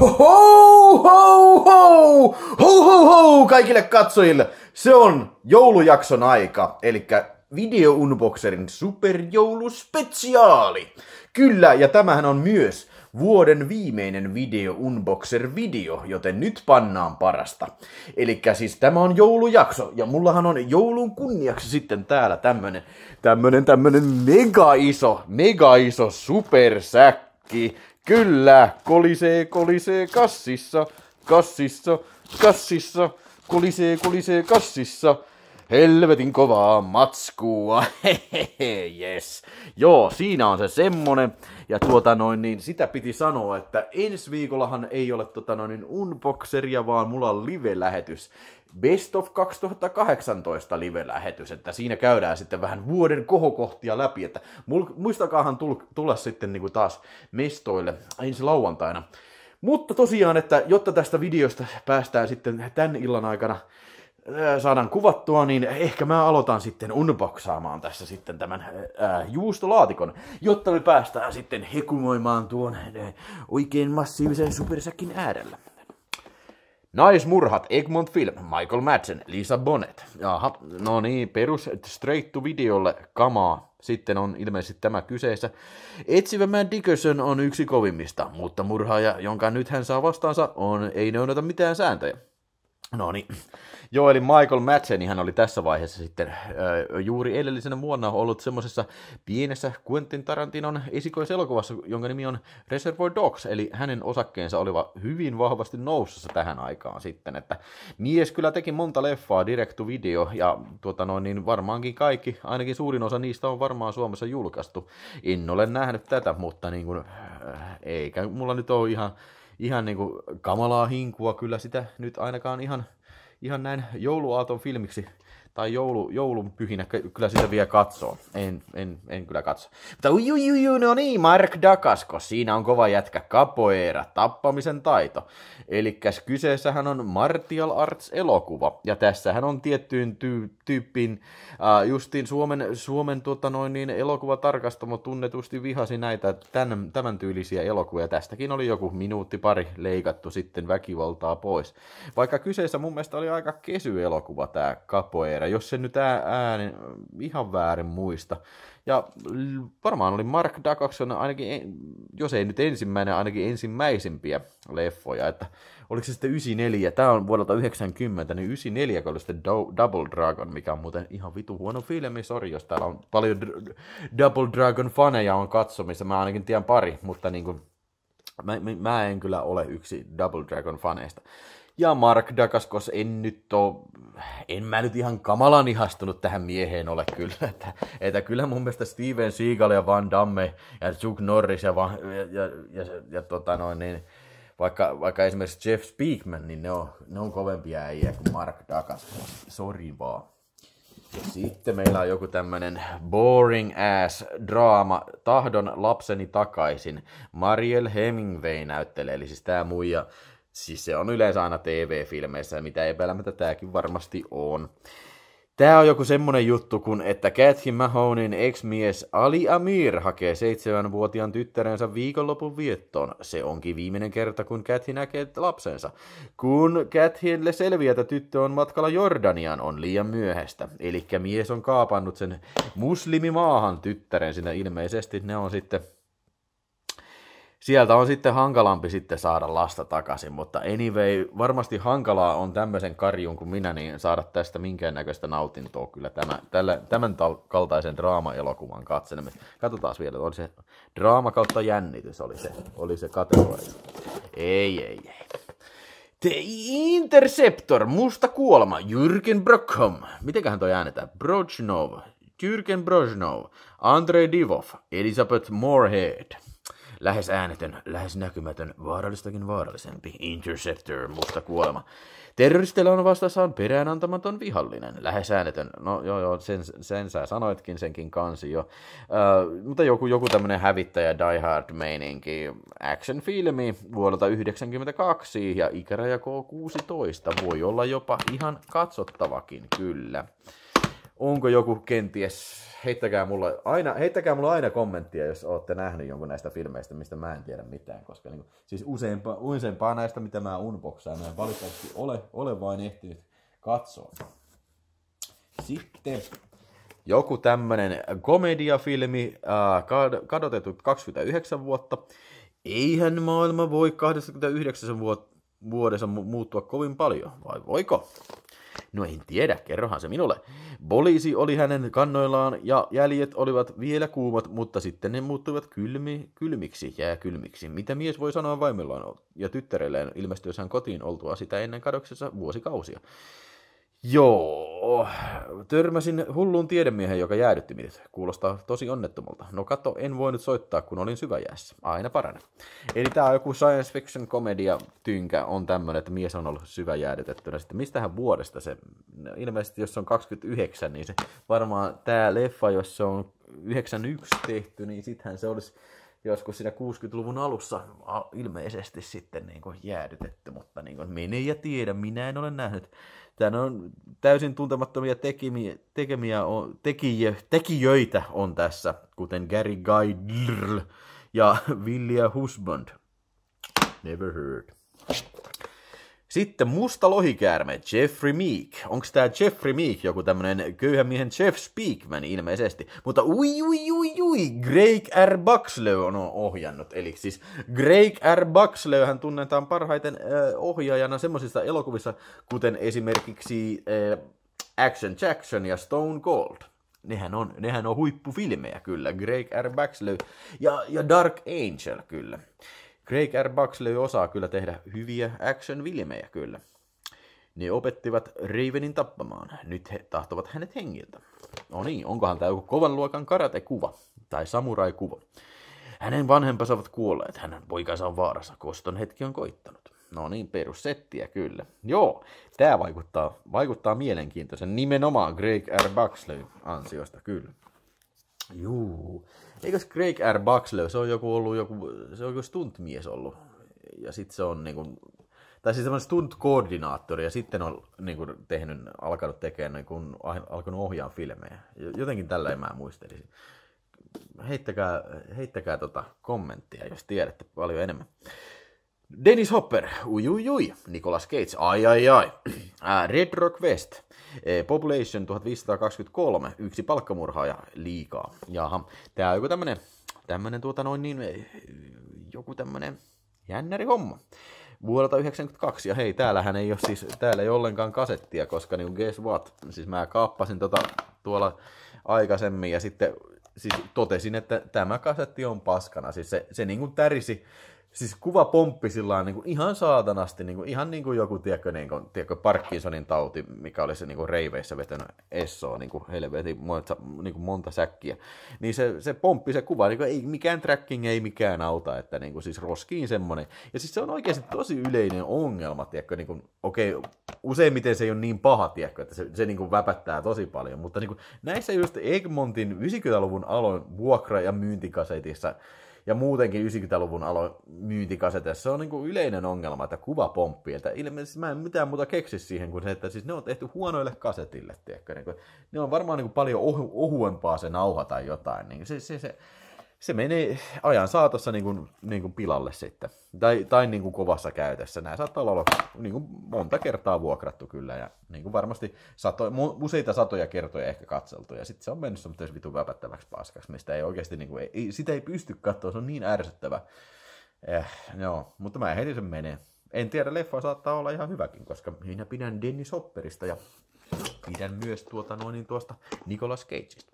ho, ho, ho, ho, ho, ho, kaikille katsojille. Se on joulujakson aika, eli Video Unboxerin superjouluspesiaali. Kyllä, ja tämähän on myös vuoden viimeinen Video Unboxer-video, joten nyt pannaan parasta. Eli siis tämä on joulujakso, ja mullahan on joulun kunniaksi sitten täällä tämmönen, tämmönen, tämmönen mega iso, mega iso supersäkki Kyllä, kolisee, kolisee kassissa, kassissa, kassissa, kolisee, kolisee kassissa. Helvetin kovaa matskua, hehehe, yes. Joo, siinä on se semmonen. Ja tuota noin, niin sitä piti sanoa, että ensi viikollahan ei ole tota noin unboxeria, vaan mulla on live-lähetys. Best of 2018 live-lähetys, että siinä käydään sitten vähän vuoden kohokohtia läpi, että muistakaahan tulla sitten niin kuin taas mestoille ensi lauantaina. Mutta tosiaan, että jotta tästä videosta päästään sitten tämän illan aikana äh, saadaan kuvattua, niin ehkä mä aloitan sitten unboxaamaan tässä sitten tämän ää, äh, äh, juustolaatikon, jotta me päästään sitten hekumoimaan tuon ää, oikein massiivisen supersäkin äärellä. Naismurhat, Egmont Film, Michael Madsen, Lisa Bonet. Jaha, no niin, perus straight to videolle kamaa. Sitten on ilmeisesti tämä kyseessä. Etsivä Matt Dickerson on yksi kovimmista, mutta murhaaja, jonka nyt hän saa vastaansa, on ei noudata mitään sääntöjä. No niin. Joo, eli Michael Madsen niin hän oli tässä vaiheessa sitten äh, juuri edellisenä vuonna ollut semmoisessa pienessä Quentin Tarantinon esikoiselokuvassa, jonka nimi on Reservoir Dogs, eli hänen osakkeensa oliva hyvin vahvasti nousussa tähän aikaan sitten, että mies kyllä teki monta leffaa direct to video, ja tuota noin, niin varmaankin kaikki, ainakin suurin osa niistä on varmaan Suomessa julkaistu. En ole nähnyt tätä, mutta niin kuin, äh, eikä mulla nyt ole ihan ihan niin kuin kamalaa hinkua kyllä sitä nyt ainakaan ihan, ihan näin jouluaaton filmiksi tai joulu, joulun pyhinä kyllä sitä vielä katsoo. En, en, en kyllä katso. Mutta ujujuju, no niin, Mark Dakasko, siinä on kova jätkä kapoeera, tappamisen taito. Eli kyseessähän on Martial Arts-elokuva, ja tässähän on tiettyyn tyy- tyyppiin, äh, justin Suomen, Suomen tuota noin, niin elokuvatarkastamo tunnetusti vihasi näitä tämän, tämän tyylisiä elokuvia. Tästäkin oli joku minuutti pari leikattu sitten väkivaltaa pois. Vaikka kyseessä mun mielestä oli aika kesy elokuva tämä kapoeera, jos se nyt ääni ihan väärin muista. Ja varmaan oli Mark Dagakson ainakin, jos ei nyt ensimmäinen, ainakin ensimmäisimpiä leffoja, että oliko se sitten 94, tämä on vuodelta 90, niin 94 oli sitten Do- Double Dragon, mikä on muuten ihan vitu huono filmi, sori jos täällä on paljon dr- Double Dragon faneja on katsomissa, mä ainakin tiedän pari, mutta niin kuin, mä, mä en kyllä ole yksi Double Dragon faneista. Ja Mark Dacascos, en nyt ole, en mä nyt ihan kamalan ihastunut tähän mieheen ole kyllä. Että, että kyllä mun mielestä Steven Seagal ja Van Damme ja Chuck Norris ja, Van, ja, ja, ja, ja tota noin, niin, vaikka, vaikka esimerkiksi Jeff Speakman, niin ne on, ne on kovempia äijä kuin Mark Dacascos. Sori vaan. Sitten meillä on joku tämmönen boring ass draama Tahdon lapseni takaisin. Mariel Hemingway näyttelee, eli siis tää muija Siis se on yleensä aina TV-filmeissä, mitä epäilemättä tämäkin varmasti on. Tämä on joku semmonen juttu, kun että Kathy Mahonin ex-mies Ali Amir hakee seitsemänvuotiaan tyttärensä viikonlopun viettoon. Se onkin viimeinen kerta, kun Kathy näkee lapsensa. Kun Kathylle selviää, että tyttö on matkalla Jordaniaan, on liian myöhäistä. Eli mies on kaapannut sen muslimimaahan tyttären sinne ilmeisesti. Ne on sitten sieltä on sitten hankalampi sitten saada lasta takaisin, mutta anyway, varmasti hankalaa on tämmöisen karjun kuin minä, niin saada tästä minkäännäköistä nautintoa kyllä tämä, tälle tämän tal- kaltaisen draama-elokuvan katselemista. Katsotaan vielä, oli se draama kautta jännitys oli se, oli se kategoria. Ei, ei, ei. The Interceptor, musta kuolema, Jürgen Brockham. Mitenköhän toi äänetään? Brochnov, Jürgen Brochnov, Andrei Divov, Elisabeth Moorhead lähes äänetön, lähes näkymätön, vaarallistakin vaarallisempi, Interceptor, musta kuolema. Terroristeilla on vastassaan peräänantamaton vihollinen, lähes äänetön. No joo, joo sen, sen sä sanoitkin, senkin kansi jo. Uh, mutta joku, joku tämmönen hävittäjä Die Hard meininki, action-filmi vuodelta 1992 ja ikäraja K16 voi olla jopa ihan katsottavakin, kyllä onko joku kenties, heittäkää mulle aina, heittäkää mulle aina kommenttia, jos olette nähnyt jonkun näistä filmeistä, mistä mä en tiedä mitään, koska niin kuin, siis useimpaa, useimpaa näistä, mitä mä unboxaan, mä en valitettavasti ole, ole vain ehtinyt katsoa. Sitten joku tämmönen komediafilmi, äh, kad- kadotetut 29 vuotta. Eihän maailma voi 29 vuot- vuodessa mu- muuttua kovin paljon, vai voiko? No en tiedä, kerrohan se minulle. Poliisi oli hänen kannoillaan ja jäljet olivat vielä kuumat, mutta sitten ne muuttuivat kylmi, kylmiksi, ja kylmiksi. Mitä mies voi sanoa vaimillaan ja tyttärelleen ilmestyessään kotiin oltua sitä ennen kadoksessa vuosikausia. Joo, törmäsin hulluun tiedemiehen, joka jäädytti minut. Kuulostaa tosi onnettomalta. No kato, en voinut soittaa, kun olin syväjäässä. Aina parane. Eli tämä on joku science fiction komedia tynkä on tämmöinen, että mies on ollut syväjäädytettynä. Sitten mistähän vuodesta se, no, ilmeisesti jos se on 29, niin se varmaan tää leffa, jos se on 91 tehty, niin sittenhän se olisi joskus siinä 60-luvun alussa ilmeisesti sitten niin kuin jäädytetty, mutta niin kuin, minä ja tiedä, minä en ole nähnyt. Tämä on täysin tuntemattomia tekemiä, tekemiä on, tekijö, tekijöitä on tässä, kuten Gary Gaidl ja Villia Husband. Never heard. Sitten musta lohikäärme, Jeffrey Meek. Onko tämä Jeffrey Meek joku tämmönen köyhän miehen Jeff Speakman ilmeisesti? Mutta ui ui ui ui, Greg R. Buxlow on ohjannut. Eli siis Greg R. Buxlow hän tunnetaan parhaiten äh, ohjaajana semmoisissa elokuvissa, kuten esimerkiksi äh, Action Jackson ja Stone Cold. Nehän on, nehän on huippufilmejä kyllä, Greg R. Buxlow ja, ja Dark Angel kyllä. Craig R. Buxley osaa kyllä tehdä hyviä action-vilmejä kyllä. Ne opettivat Ravenin tappamaan. Nyt he tahtovat hänet hengiltä. No niin, onkohan tämä joku kovan luokan karatekuva tai samuraikuva. Hänen vanhempansa ovat kuolleet, hänen poikansa on vaarassa, koston hetki on koittanut. No niin, perussettiä kyllä. Joo, tämä vaikuttaa, vaikuttaa mielenkiintoisen nimenomaan Greg R. Buxley ansiosta kyllä. Juu. Eikös Craig R. Buxley, se on joku ollut joku, se on joku stuntmies ollut. Ja sitten se on niinku, tai siis semmoinen stunt-koordinaattori ja sitten on niinku tehnyt, alkanut tekemään, niinku, alkanut ohjaa filmejä. Jotenkin tällä mä muistelisi. Heittäkää, heittäkää tota kommenttia, jos tiedätte paljon enemmän. Dennis Hopper, ui, Nicolas Cage, ai ai ai, äh, Red Rock West, Eh, Population 1523, yksi palkkamurhaaja liikaa. Jaha, tää on joku tämmönen, tämmönen tuota noin niin, eh, joku tämmönen jännäri homma vuodelta 92. Ja hei, täällähän ei ole siis, täällä ei ollenkaan kasettia, koska niin guess what? Siis mä kaappasin tota tuolla aikaisemmin ja sitten siis totesin, että tämä kasetti on paskana. Siis se, se niin kuin tärisi siis kuva pomppi sillä niin kuin ihan saatanasti, niin kuin, ihan niin kuin joku, tiedätkö, niin kuin, tiedätkö, Parkinsonin tauti, mikä oli se niin kuin reiveissä vetänyt Essoa, niin kuin helvetin monta, niin kuin monta säkkiä. Niin se, se pomppi, se kuva, niin kuin, ei mikään tracking, ei mikään auta, että niin kuin, siis roskiin semmoinen. Ja siis se on oikeasti tosi yleinen ongelma, tiedätkö, niin kuin, okei, useimmiten se ei ole niin paha, tiedätkö, että se, se niin kuin väpättää tosi paljon, mutta niin kuin, näissä just Egmontin 90-luvun alun vuokra- ja myyntikasetissa, ja muutenkin 90-luvun alo myyntikaseteissa on niin kuin yleinen ongelma, että kuva pomppii. Että ilmeisesti mä en mitään muuta keksi siihen kuin se, että siis ne on tehty huonoille kasetille, tiedätkö? Niin kuin, ne on varmaan niin kuin paljon ohu- ohuempaa se nauha tai jotain. Niin se, se, se, se meni ajan saatossa niin kuin, niin kuin pilalle sitten. Tai, tai niin kuin kovassa käytössä. Nämä saattaa olla niin kuin monta kertaa vuokrattu kyllä. Ja niin kuin varmasti sato, useita satoja kertoja ehkä katseltu. Ja sitten se on mennyt semmoisen vitun väpättäväksi paskaksi, mistä ei oikeasti, niin kuin, ei, sitä ei pysty katsoa. Se on niin ärsyttävä. Eh, joo, mutta mä heti sen menee. En tiedä, leffa saattaa olla ihan hyväkin, koska minä pidän Dennis Hopperista ja pidän myös tuota noin niin tuosta Nicolas Cageista.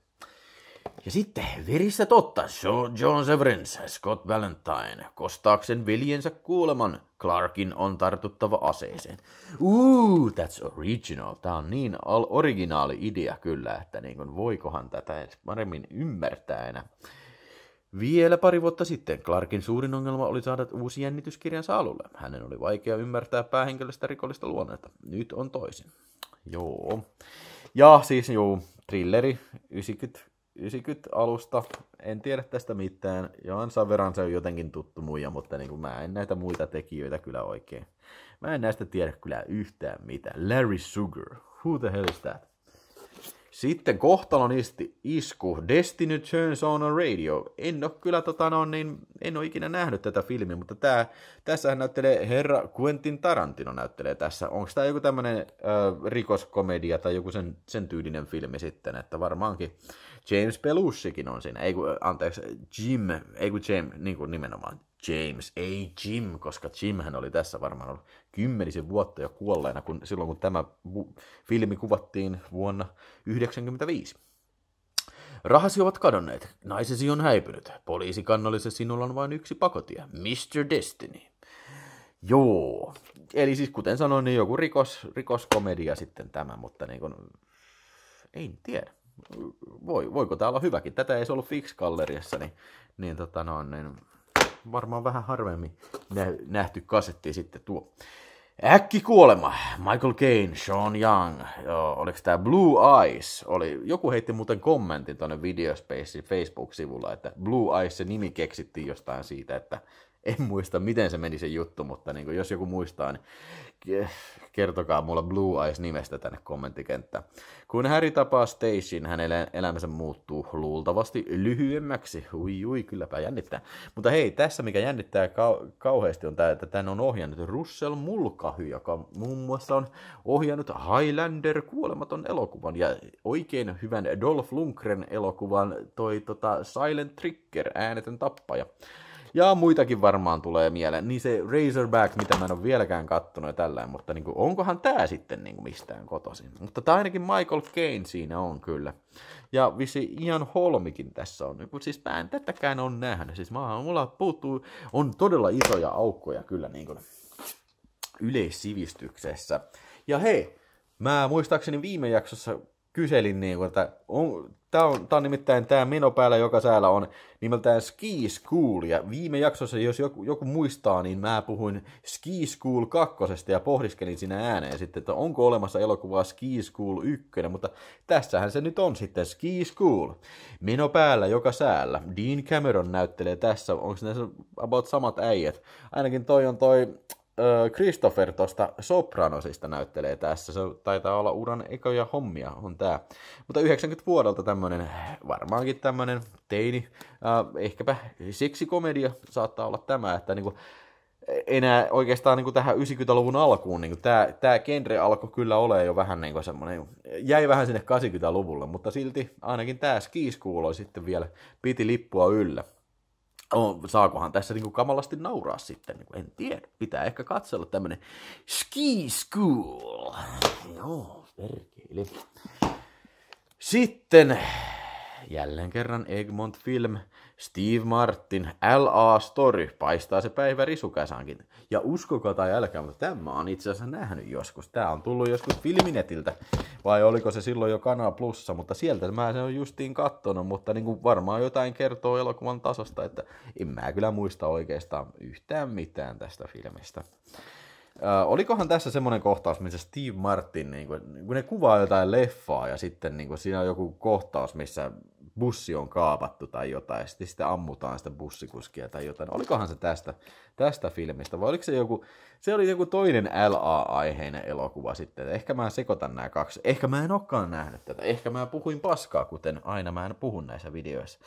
Ja sitten veristä totta, Joe Jones Scott Valentine, kostaaksen veljensä kuoleman, Clarkin on tartuttava aseeseen. Uu, that's original. Tämä on niin originaali idea kyllä, että niin kuin, voikohan tätä edes paremmin ymmärtää enää. Vielä pari vuotta sitten Clarkin suurin ongelma oli saada uusi jännityskirjan alulle. Hänen oli vaikea ymmärtää päähenkilöstä rikollista luonnetta. Nyt on toisin. Joo. Ja siis joo, trilleri 90 90 alusta, en tiedä tästä mitään. Johan verran se on jotenkin tuttu muija, mutta niin kuin mä en näitä muita tekijöitä kyllä oikein. Mä en näistä tiedä kyllä yhtään mitään. Larry Sugar, who the hell is that? Sitten kohtalonisti isku, Destiny Turns on a Radio. En ole kyllä, tota, no, niin, en ole ikinä nähnyt tätä filmiä, mutta tää, tässähän näyttelee herra Quentin Tarantino näyttelee tässä. Onko tämä joku tämmöinen rikoskomedia tai joku sen, sen tyylinen filmi sitten, että varmaankin James Belushikin on siinä, ei kun, anteeksi, Jim, ei kun James, niin kuin nimenomaan James, ei Jim, koska hän oli tässä varmaan ollut kymmenisen vuotta jo kuolleena, kun silloin kun tämä bu- filmi kuvattiin vuonna 1995. Rahasi ovat kadonneet, naisesi on häipynyt, poliisikannollisen sinulla on vain yksi pakotie, Mr. Destiny. Joo, eli siis kuten sanoin, niin joku rikos, rikoskomedia sitten tämä, mutta niin kuin, en tiedä voi, voiko täällä olla hyväkin. Tätä ei se ollut fix galleriassa, niin, niin, tota no, niin varmaan vähän harvemmin nähty kasetti sitten tuo. Äkki kuolema, Michael Caine, Sean Young, Joo, oliko tämä Blue Eyes, oli, joku heitti muuten kommentin tuonne Videospacein Facebook-sivulla, että Blue Eyes se nimi keksittiin jostain siitä, että en muista, miten se meni se juttu, mutta niin kuin, jos joku muistaa, niin kertokaa mulla Blue Eyes nimestä tänne kommenttikenttään. Kun Harry tapaa Stacyn, hänen elämänsä muuttuu luultavasti lyhyemmäksi. Ui, ui, kylläpä jännittää. Mutta hei, tässä mikä jännittää kau- kauheasti on tämä, että tän on ohjannut Russell Mulcahy, joka muun muassa on ohjannut Highlander kuolematon elokuvan ja oikein hyvän Dolph Lundgren elokuvan toi tota Silent Trigger, äänetön tappaja. Ja muitakin varmaan tulee mieleen. Niin se Razorback, mitä mä en ole vieläkään kattonut ja tällään, mutta niin kuin, onkohan tämä sitten niin kuin mistään kotoisin. Mutta tämä ainakin Michael Kane siinä on kyllä. Ja vissi Ian Holmikin tässä on. kuin, siis mä en tätäkään ole nähnyt. Siis mä, mulla puuttuu, on todella isoja aukkoja kyllä niin kuin yleissivistyksessä. Ja hei, mä muistaakseni viime jaksossa kyselin, niin kuin, että on, tämä on, tämä on nimittäin tämä meno päällä, joka säällä on nimeltään Ski School. Ja viime jaksossa, jos joku, joku muistaa, niin mä puhuin Ski School 2 ja pohdiskelin sinä ääneen sitten, että onko olemassa elokuvaa Ski School 1, mutta tässähän se nyt on sitten Ski School. Meno päällä joka säällä. Dean Cameron näyttelee tässä, onko näissä about samat äijät? Ainakin toi on toi Christopher tuosta Sopranosista näyttelee tässä. Se taitaa olla uran ekoja hommia on tämä, Mutta 90 vuodelta tämmöinen, varmaankin tämmöinen teini, äh, ehkäpä seksikomedia saattaa olla tämä, että niinku, enää oikeastaan niinku tähän 90-luvun alkuun, niinku, tämä, genre alkoi kyllä ole jo vähän niin semmoinen, jäi vähän sinne 80-luvulle, mutta silti ainakin tämä skiiskuulo sitten vielä piti lippua yllä. Oh, saakohan tässä niin kuin kamalasti nauraa sitten, niin kuin, en tiedä. Pitää ehkä katsella tämmönen ski school. Joo, perkele. Sitten jälleen kerran Egmont Film, Steve Martin, L.A. Story, paistaa se päivä risukäsankin. Ja uskokaa tai älkää, mutta tämä on itse asiassa nähnyt joskus. Tämä on tullut joskus Filminetiltä, vai oliko se silloin jo Kanal Plussa, mutta sieltä mä sen on justiin kattonut, mutta niin kuin varmaan jotain kertoo elokuvan tasosta, että en mä kyllä muista oikeastaan yhtään mitään tästä filmistä. Äh, olikohan tässä semmoinen kohtaus, missä Steve Martin, niin kun, kun ne kuvaa jotain leffaa ja sitten niin kun siinä on joku kohtaus, missä bussi on kaapattu tai jotain, sitten sitä ammutaan sitä bussikuskia tai jotain. Olikohan se tästä, tästä filmistä, vai oliko se joku, se oli joku toinen LA-aiheinen elokuva sitten. Ehkä mä sekoitan nämä kaksi. Ehkä mä en olekaan nähnyt tätä. Ehkä mä puhuin paskaa, kuten aina mä en puhu näissä videoissa.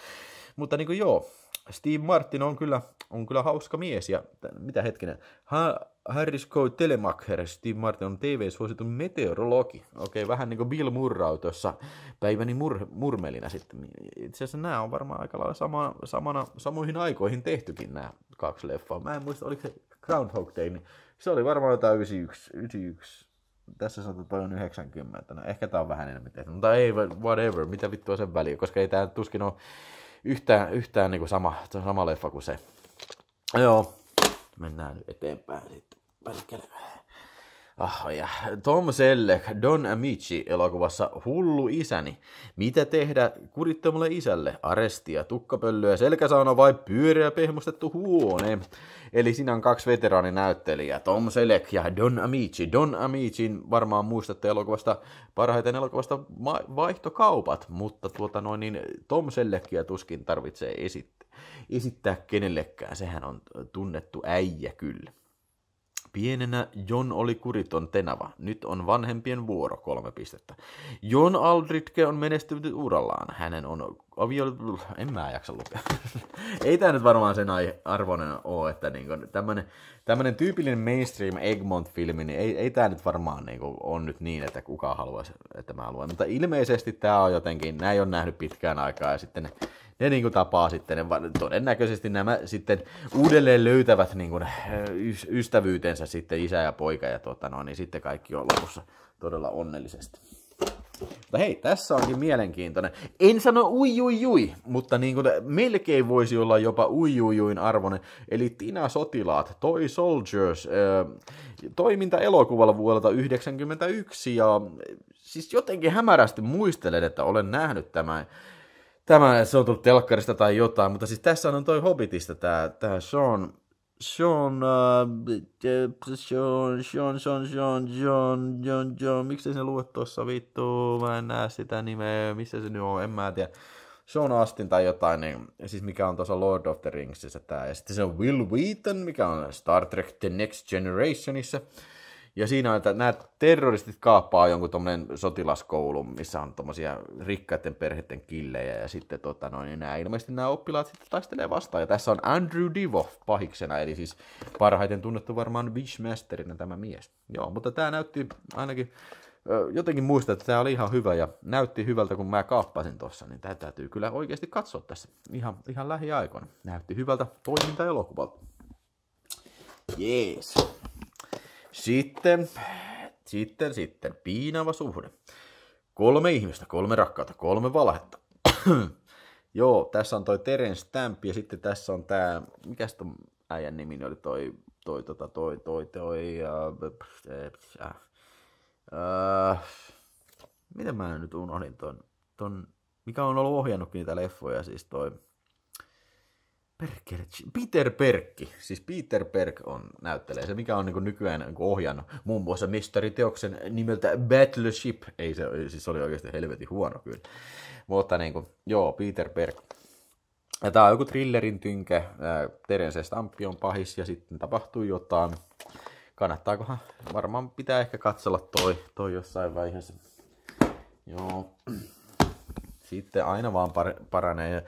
Mutta niin kuin joo, Steve Martin on kyllä, on kyllä hauska mies ja mitä hetkinen, hän, Harris K. Telemacher, siis Steve Martin on TV-suositun meteorologi. Okei, vähän niin kuin Bill Murray tuossa päiväni mur- murmelina sitten. Itse asiassa nämä on varmaan aika lailla sama, samana, samoihin aikoihin tehtykin nämä kaksi leffaa. Mä en muista, oliko se Groundhog Day, niin se oli varmaan jotain 91. 91. Tässä sanotaan, että on 90. No ehkä tämä on vähän enemmän tehty, mutta ei, whatever, mitä vittua sen väliä, koska ei tämä tuskin ole yhtään, yhtään niin kuin sama, sama leffa kuin se. Joo, mennään nyt eteenpäin sitten perkele. Ah, ja. Tom Selleck, Don Amici elokuvassa Hullu isäni. Mitä tehdä kurittomalle isälle? Arestia, tukkapöllöä, selkäsauna vai pyöreä pehmustettu huone? Eli siinä on kaksi veteraaninäyttelijää, Tom Selleck ja Don Amici. Don Amicin varmaan muistatte elokuvasta, parhaiten elokuvasta vaihtokaupat, mutta tuota noin, niin Tom Selleckia tuskin tarvitsee esittää, esittää kenellekään. Sehän on tunnettu äijä kyllä. Pienenä John oli kuriton tenava. Nyt on vanhempien vuoro kolme pistettä. John Aldritke on menestynyt urallaan. Hänen on avio... En mä jaksa lukea. Ei tämä nyt varmaan sen arvoinen ole, että niinku tämmönen, tämmönen tyypillinen mainstream Egmont-filmi, niin ei, ei tämä nyt varmaan niinku on nyt niin, että kuka haluaisi, että mä luen. Mutta ilmeisesti tämä on jotenkin, näin on nähnyt pitkään aikaa ja sitten ne ne niin kuin tapaa sitten, ne, todennäköisesti nämä sitten uudelleen löytävät niin kuin, ystävyytensä sitten isä ja poika ja tuota, no, niin sitten kaikki on lopussa todella onnellisesti. Mutta hei, tässä onkin mielenkiintoinen. En sano ui ui ui, mutta niin kuin melkein voisi olla jopa ui ui uin arvoinen. Eli Tina Sotilaat, Toy Soldiers, toiminta elokuvalla vuodelta 1991. Ja siis jotenkin hämärästi muistelen, että olen nähnyt tämän tämä se on tullut telkkarista tai jotain, mutta siis tässä on toi Hobbitista tämä, tämä Sean, Sean, uh, Sean, Sean, Sean, Sean, Sean, Sean, Sean, miksi se lue tuossa vittu, mä en näe sitä nimeä, missä se nyt on, en mä tiedä. Sean Astin tai jotain, niin, siis mikä on tuossa Lord of the Ringsissa tämä. Ja sitten se on Will Wheaton, mikä on Star Trek The Next Generationissa. Ja siinä on, että nämä terroristit kaappaa jonkun tuommoinen sotilaskoulun, missä on tuommoisia rikkaiden perheiden killejä, ja sitten tota, no, niin nämä, ilmeisesti nämä oppilaat sitten taistelee vastaan. Ja tässä on Andrew Divo pahiksena, eli siis parhaiten tunnettu varmaan Wishmasterina tämä mies. Joo, mutta tämä näytti ainakin jotenkin muista, että tämä oli ihan hyvä ja näytti hyvältä, kun mä kaappasin tuossa, niin tämä täytyy kyllä oikeasti katsoa tässä ihan, ihan lähiaikoina. Näytti hyvältä toiminta elokuvalta. Jees. Sitten, sitten, sitten, piinaava suhde. Kolme ihmistä, kolme rakkautta, kolme valhetta. Joo, tässä on toi Terence Stamp ja sitten tässä on tää, mikä ton äijän nimi oli toi, toi, tota, toi, toi, toi, toi, äh, äh, äh mitä mä nyt unohdin ton, ton, mikä on ollut ohjannutkin niitä leffoja, siis toi, Perkele, Peter Perkki, siis Peter Perk on, näyttelee se, mikä on niin nykyään niin ohjannut muun muassa mestariteoksen nimeltä Battleship. Ei se, siis oli oikeasti helvetin huono kyllä. Mutta niin kuin, joo, Peter Perk. Ja tää on joku thrillerin tynkä, Terence Stampi on pahis ja sitten tapahtuu jotain. Kannattaakohan, varmaan pitää ehkä katsella toi, toi jossain vaiheessa. Joo. Sitten aina vaan par- paranee.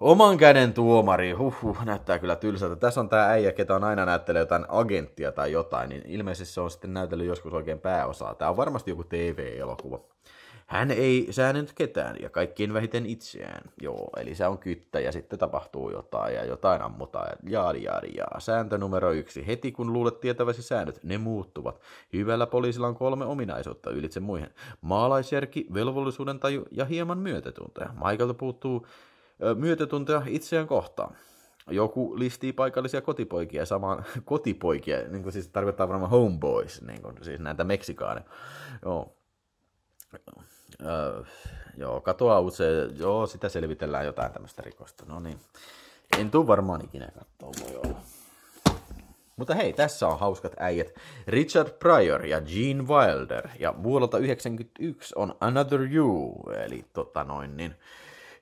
Oman käden tuomari, huhhuh, näyttää kyllä tylsältä. Tässä on tämä äijä, ketä on aina näyttelee jotain agenttia tai jotain, niin ilmeisesti se on sitten näytellyt joskus oikein pääosaa. Tämä on varmasti joku TV-elokuva. Hän ei säännyt ketään ja kaikkiin vähiten itseään. Joo, eli se on kyttä ja sitten tapahtuu jotain ja jotain ammutaan ja jaadi jaadi jaa. Sääntö numero yksi. Heti kun luulet tietäväsi säännöt, ne muuttuvat. Hyvällä poliisilla on kolme ominaisuutta ylitse muihin. Maalaisjärki, velvollisuuden taju ja hieman myötätuntoja. Maikalta puuttuu myötätuntoa itseään kohtaan. Joku listii paikallisia kotipoikia samaan kotipoikia, niin kuin siis tarkoittaa varmaan homeboys, niin kuin siis näitä meksikaaneja. Joo. Öö, joo, katoaa usein, joo, sitä selvitellään jotain tämmöistä rikosta. No niin, en tuu varmaan ikinä katsoa, voi olla. Mutta hei, tässä on hauskat äijät. Richard Pryor ja Gene Wilder. Ja vuodelta 1991 on Another You, eli tota noin niin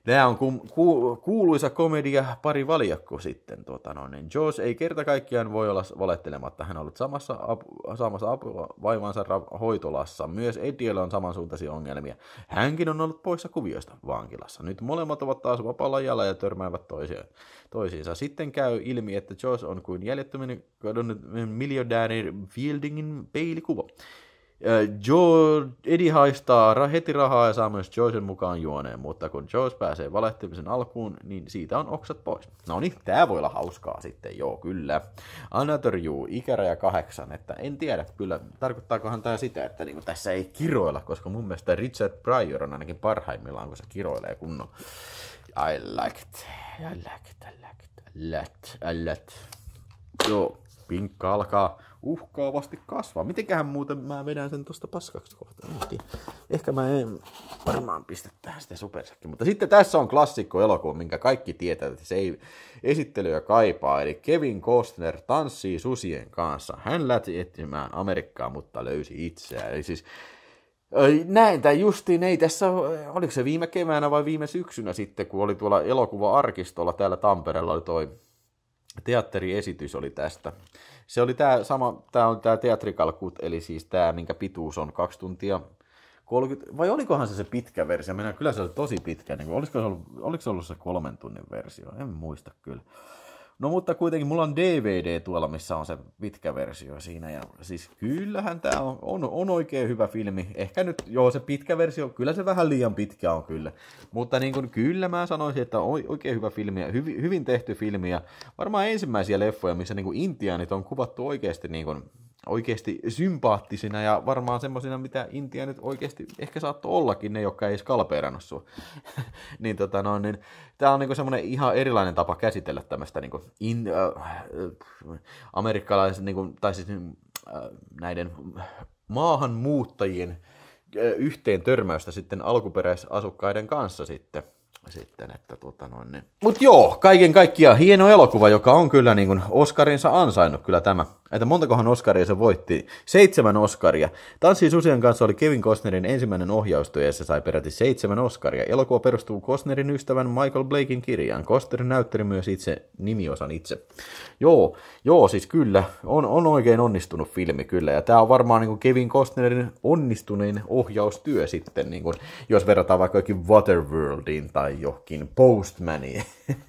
Tämä on ku, ku, kuuluisa komedia pari valjakko sitten. Tuota noin, niin Jaws ei kerta kaikkiaan voi olla valettelematta. Hän on ollut samassa ap, saamassa apua vaivansa hoitolassa. Myös Ediellä on samansuuntaisia ongelmia. Hänkin on ollut poissa kuvioista vankilassa. Nyt molemmat ovat taas vapaalla jalla ja törmäävät toisiaan. toisiinsa. Sitten käy ilmi, että Jaws on kuin jäljettömin kadonnut miljardäärin Fieldingin peilikuva. Joe, Eddie haistaa heti rahaa ja saa myös Joisen mukaan juoneen, mutta kun Joyce pääsee valehtimisen alkuun, niin siitä on oksat pois. No niin, tää voi olla hauskaa sitten, joo kyllä. Another You, ikäraja kahdeksan, että en tiedä kyllä, tarkoittaakohan tämä sitä, että niinku tässä ei kiroilla, koska mun mielestä Richard Pryor on ainakin parhaimmillaan, kun se kiroilee kunnon. I like it, I like it, I like it, I like it, I like it. Joo, pinkka alkaa uhkaavasti kasvaa. Mitenköhän muuten mä vedän sen tuosta paskaksi kohta. Ehkä mä en varmaan pistä tähän sitä supersäkkiä. Mutta sitten tässä on klassikko elokuva, minkä kaikki tietävät että se ei esittelyä kaipaa. Eli Kevin Costner tanssii susien kanssa. Hän lähti etsimään Amerikkaa, mutta löysi itseään. Eli siis näin, tai justiin ei tässä, oliko se viime keväänä vai viime syksynä sitten, kun oli tuolla elokuva-arkistolla täällä Tampereella oli toi teatteriesitys oli tästä. Se oli tämä sama, tämä on tämä teatrikalkut, eli siis tämä, minkä pituus on kaksi tuntia 30, vai olikohan se se pitkä versio? Minä kyllä se oli tosi pitkä. Niin kuin, olisiko, se ollut, oliko se ollut se kolmen tunnin versio? En muista kyllä. No mutta kuitenkin mulla on DVD tuolla, missä on se pitkä versio siinä. Ja siis kyllähän tämä on, on, on oikein hyvä filmi. Ehkä nyt, joo se pitkä versio, kyllä se vähän liian pitkä on kyllä. Mutta niin kuin, kyllä mä sanoisin, että on oikein hyvä filmi ja hyvin, hyvin tehty filmi. Ja varmaan ensimmäisiä leffoja, missä niin kuin intiaanit on kuvattu oikeasti niin kuin oikeasti sympaattisina ja varmaan semmoisina, mitä Intia nyt oikeasti ehkä saattoi ollakin, ne, jotka ei edes sua. niin tota no, niin tämä on niinku semmoinen ihan erilainen tapa käsitellä tämmöistä niinku in, äh, äh amerikkalaisen, niinku, tai siis äh, näiden maahanmuuttajien äh, yhteen törmäystä sitten alkuperäisasukkaiden kanssa sitten sitten, että tuota noin niin. Mut joo, kaiken kaikkiaan hieno elokuva, joka on kyllä niin kuin Oscarinsa ansainnut kyllä tämä että montakohan Oscaria se voitti? Seitsemän Oscaria. Tanssi Susian kanssa oli Kevin Costnerin ensimmäinen ohjaustyö ja se sai peräti seitsemän Oscaria. Elokuva perustuu Costnerin ystävän Michael Blakein kirjaan. Costner näytteli myös itse nimiosan itse. Joo, joo siis kyllä, on, on oikein onnistunut filmi kyllä ja tämä on varmaan niin kuin Kevin Costnerin onnistunein ohjaustyö sitten, niin kuin, jos verrataan vaikka jokin Waterworldiin tai johonkin Postmaniin.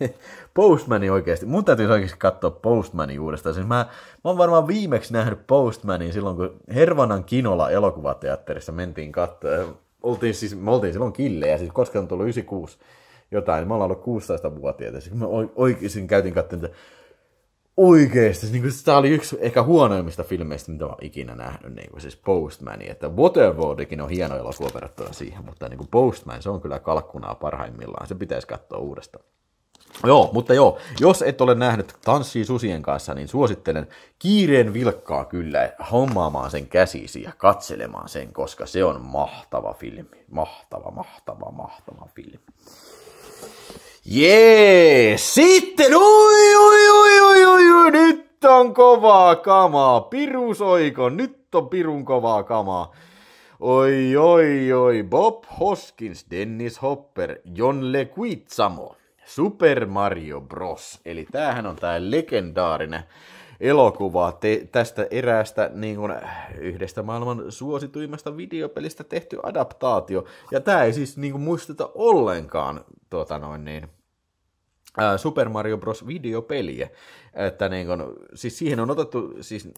Postmani oikeasti, mun täytyisi oikeasti katsoa Postmani uudestaan. Siis mä, mä oon varmaan viimeksi nähnyt Postmanin silloin, kun Hervanan kinola elokuvateatterissa mentiin katsoa. Oltiin siis, me oltiin silloin killejä, siis koska on tullut 96 jotain, niin me ollaan ollut 16-vuotiaita. Siis mä oikein käytiin katsomaan, että oikeesti, siis niin kuin, tämä oli yksi ehkä huonoimmista filmeistä, mitä mä oon ikinä nähnyt, niin kuin, siis Postmani, että Waterworldikin on hieno elokuva verrattuna siihen, mutta niin kuin Postman, se on kyllä kalkkunaa parhaimmillaan, se pitäisi katsoa uudestaan. Joo, mutta joo, jos et ole nähnyt Tanssii susien kanssa, niin suosittelen kiireen vilkkaa kyllä hommaamaan sen käsisi ja katselemaan sen, koska se on mahtava filmi. Mahtava, mahtava, mahtava filmi. Jee! Sitten, ui, ui, ui, ui, ui, ui, nyt on kovaa kamaa. Pirusoiko, nyt on pirun kovaa kamaa. Oi, oi, oi, Bob Hoskins, Dennis Hopper, John Leguizamo, Super Mario Bros. Eli tämähän on tämä legendaarinen elokuva te- tästä eräästä niin kun yhdestä maailman suosituimmasta videopelistä tehty adaptaatio. Ja tämä ei siis niin kun, muisteta ollenkaan tuota noin, niin, ää, Super Mario Bros. videopeliä. Että, niin kun siis siihen on otettu siis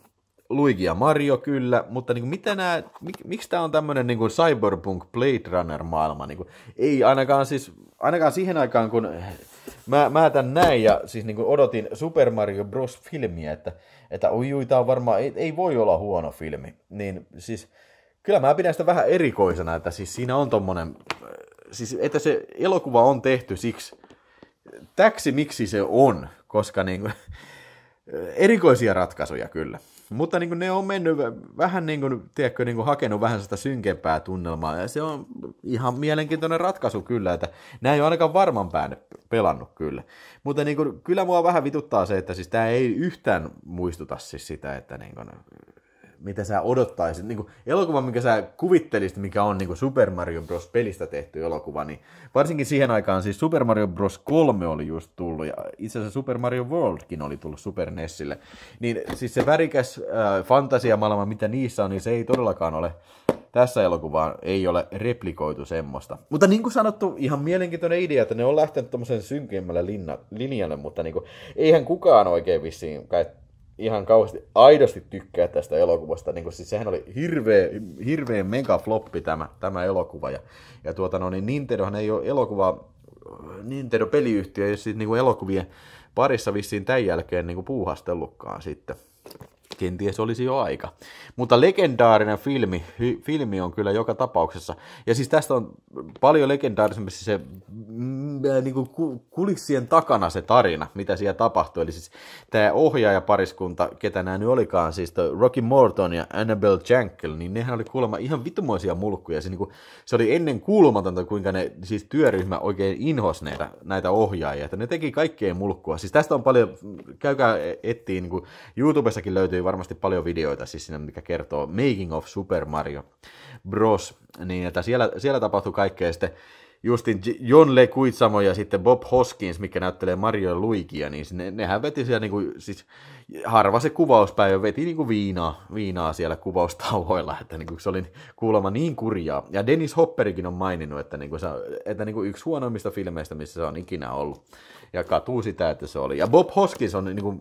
Luigi ja Mario kyllä, mutta niin kuin, mitä nämä, mik, miksi tämä on tämmöinen niin kuin cyberpunk Blade Runner maailma? Niin kuin, ei ainakaan siis, ainakaan siihen aikaan kun mä, mä tämän näin ja siis niin kuin odotin Super Mario Bros. filmiä, että, että oi oi, tämä on varmaan, ei, ei, voi olla huono filmi. Niin siis kyllä mä pidän sitä vähän erikoisena, että siis siinä on tommonen, siis että se elokuva on tehty siksi, täksi miksi se on, koska niin kuin, erikoisia ratkaisuja kyllä. Mutta niin ne on mennyt vähän niin kuin, tiedätkö, niin kuin hakenut vähän sitä synkempää tunnelmaa, ja se on ihan mielenkiintoinen ratkaisu kyllä, että nämä ei ole ainakaan varman päälle pelannut kyllä. Mutta niin kuin, kyllä mua vähän vituttaa se, että siis tämä ei yhtään muistuta siis sitä, että niin kuin, mitä sä odottaisit, niin kuin elokuva, mikä sä kuvittelisit, mikä on niin kuin Super Mario Bros. pelistä tehty elokuva, niin varsinkin siihen aikaan siis Super Mario Bros. 3 oli just tullut, ja itse asiassa Super Mario Worldkin oli tullut Super Nessille, niin siis se värikäs äh, fantasiamaailma, mitä niissä on, niin se ei todellakaan ole tässä elokuvaan ei ole replikoitu semmoista. Mutta niin kuin sanottu, ihan mielenkiintoinen idea, että ne on lähtenyt tämmöisen synkimmälle linjalle, mutta niin kuin, eihän kukaan oikein vissiin kai ihan kauheasti aidosti tykkää tästä elokuvasta. Niin siis sehän oli hirveä, hirveä floppi tämä, tämä elokuva. Ja, ja tuota, no, niin Nintendohan ei ole elokuva, Nintendo-peliyhtiö ei ole siis niin elokuvien parissa vissiin tämän jälkeen niin puuhastellutkaan sitten kenties olisi jo aika. Mutta legendaarinen filmi, hy, filmi on kyllä joka tapauksessa. Ja siis tästä on paljon legendaarisempi se mm, äh, niin kuin kulissien takana se tarina, mitä siellä tapahtui. Eli siis tämä ohjaajapariskunta, ketä nämä nyt olikaan, siis Rocky Morton ja Annabelle Jankel, niin nehän oli kuulemma ihan vitumoisia mulkkuja. Se, niin kuin, se oli ennen kuulumatonta, kuinka ne siis työryhmä oikein inhos näitä, näitä ohjaajia. Että ne teki kaikkeen mulkkua. Siis tästä on paljon, käykää e-, etsiä, niin kuin YouTubessakin löytyy löytyy varmasti paljon videoita siis siinä, mikä kertoo Making of Super Mario Bros. Niin, että siellä, siellä tapahtui kaikkea sitten justin John Le Kuitsamo ja sitten Bob Hoskins, mikä näyttelee Mario Luigia, niin ne, nehän veti siellä kuin, niinku, siis harva se kuvauspäivä veti kuin niinku viinaa, viinaa siellä kuvaustauhoilla, että kuin niinku se oli kuulemma niin kurjaa. Ja Dennis Hopperikin on maininnut, että, niinku, että kuin yksi huonoimmista filmeistä, missä se on ikinä ollut ja katuu sitä, että se oli. Ja Bob Hoskins on niin kuin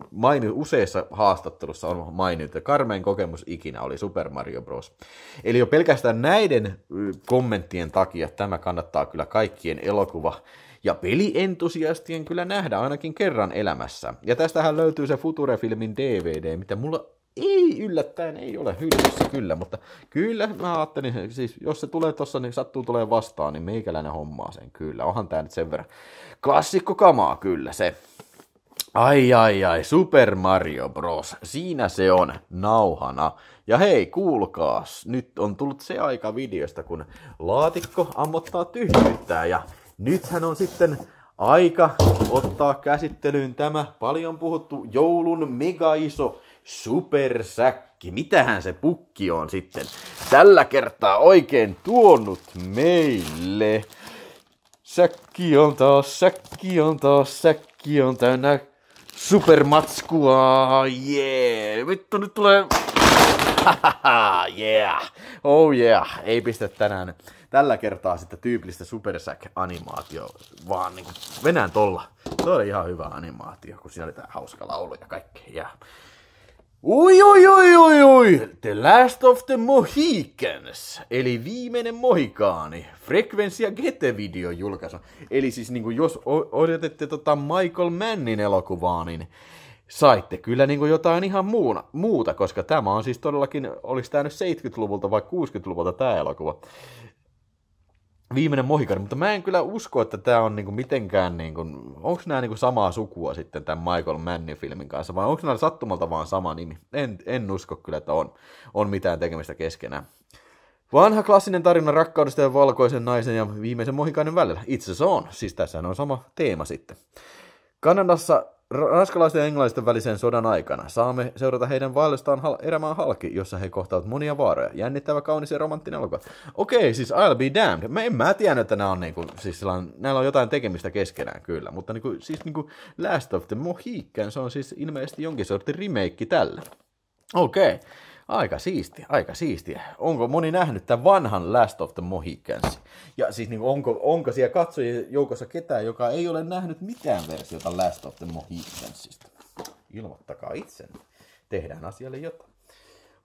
useissa haastattelussa on maininnut, että karmein kokemus ikinä oli Super Mario Bros. Eli jo pelkästään näiden kommenttien takia tämä kannattaa kyllä kaikkien elokuva ja pelientusiastien kyllä nähdä ainakin kerran elämässä. Ja tästähän löytyy se Future-filmin DVD, mitä mulla ei yllättäen ei ole hyllyssä kyllä, mutta kyllä mä ajattelin, siis jos se tulee tossa, niin sattuu tulee vastaan, niin meikäläinen hommaa sen kyllä. Onhan tää nyt sen verran Klassikko kamaa kyllä se. Ai ai ai, Super Mario Bros. Siinä se on nauhana. Ja hei, kuulkaas, nyt on tullut se aika videosta, kun laatikko ammottaa tyhjyyttää. Ja nythän on sitten aika ottaa käsittelyyn tämä paljon puhuttu joulun mega iso supersäkki. Mitähän se pukki on sitten tällä kertaa oikein tuonut meille? Säkki on taas, säkki on taas, säkki on täynnä supermatskua, yeah. Vittu, nyt tulee... yeah. Oh yeah. Ei pistä tänään. Tällä kertaa sitten tyypillistä Supersack-animaatio, vaan niinku venään tolla. Se oli ihan hyvä animaatio, kun siellä oli tää hauska laulu ja kaikki. Yeah. Oi, oi, oi, oi, oi! The Last of the Mohicans, eli viimeinen mohikaani, Frekvenssi ja Gete-video julkaisu. Eli siis niin kuin jos odotette tota Michael Mannin elokuvaa, niin saitte kyllä niin kuin jotain ihan muuna, muuta, koska tämä on siis todellakin, olisi tämä nyt 70-luvulta vai 60-luvulta tämä elokuva viimeinen mohikari, mutta mä en kyllä usko, että tämä on niinku mitenkään, niinku, onko nämä niinku samaa sukua sitten tämän Michael Mannin filmin kanssa, vai onko nämä sattumalta vaan sama nimi? En, en usko kyllä, että on, on mitään tekemistä keskenään. Vanha klassinen tarina rakkaudesta ja valkoisen naisen ja viimeisen mohikainen välillä. Itse se on, siis tässä on sama teema sitten. Kanadassa raskalaisten ja englannilaisten välisen sodan aikana saamme seurata heidän vaellustaan hal- erämaan halki, jossa he kohtaavat monia vaaroja. Jännittävä, kaunis ja romanttinen elokuva. Okei, siis I'll be damned. Mä en mä tiedä, että nämä on, niinku, siis on näillä on jotain tekemistä keskenään kyllä, mutta niinku, siis niinku Last of the Mohicans on siis ilmeisesti jonkin sortin remake tälle. Okei. Okay. Aika siistiä, aika siistiä. Onko moni nähnyt tämän vanhan Last of the Mohicans? Ja siis niin onko, onko siellä katsojien joukossa ketään, joka ei ole nähnyt mitään versiota Last of the Mohicansista? Ilmoittakaa itsenne. Tehdään asialle jotain.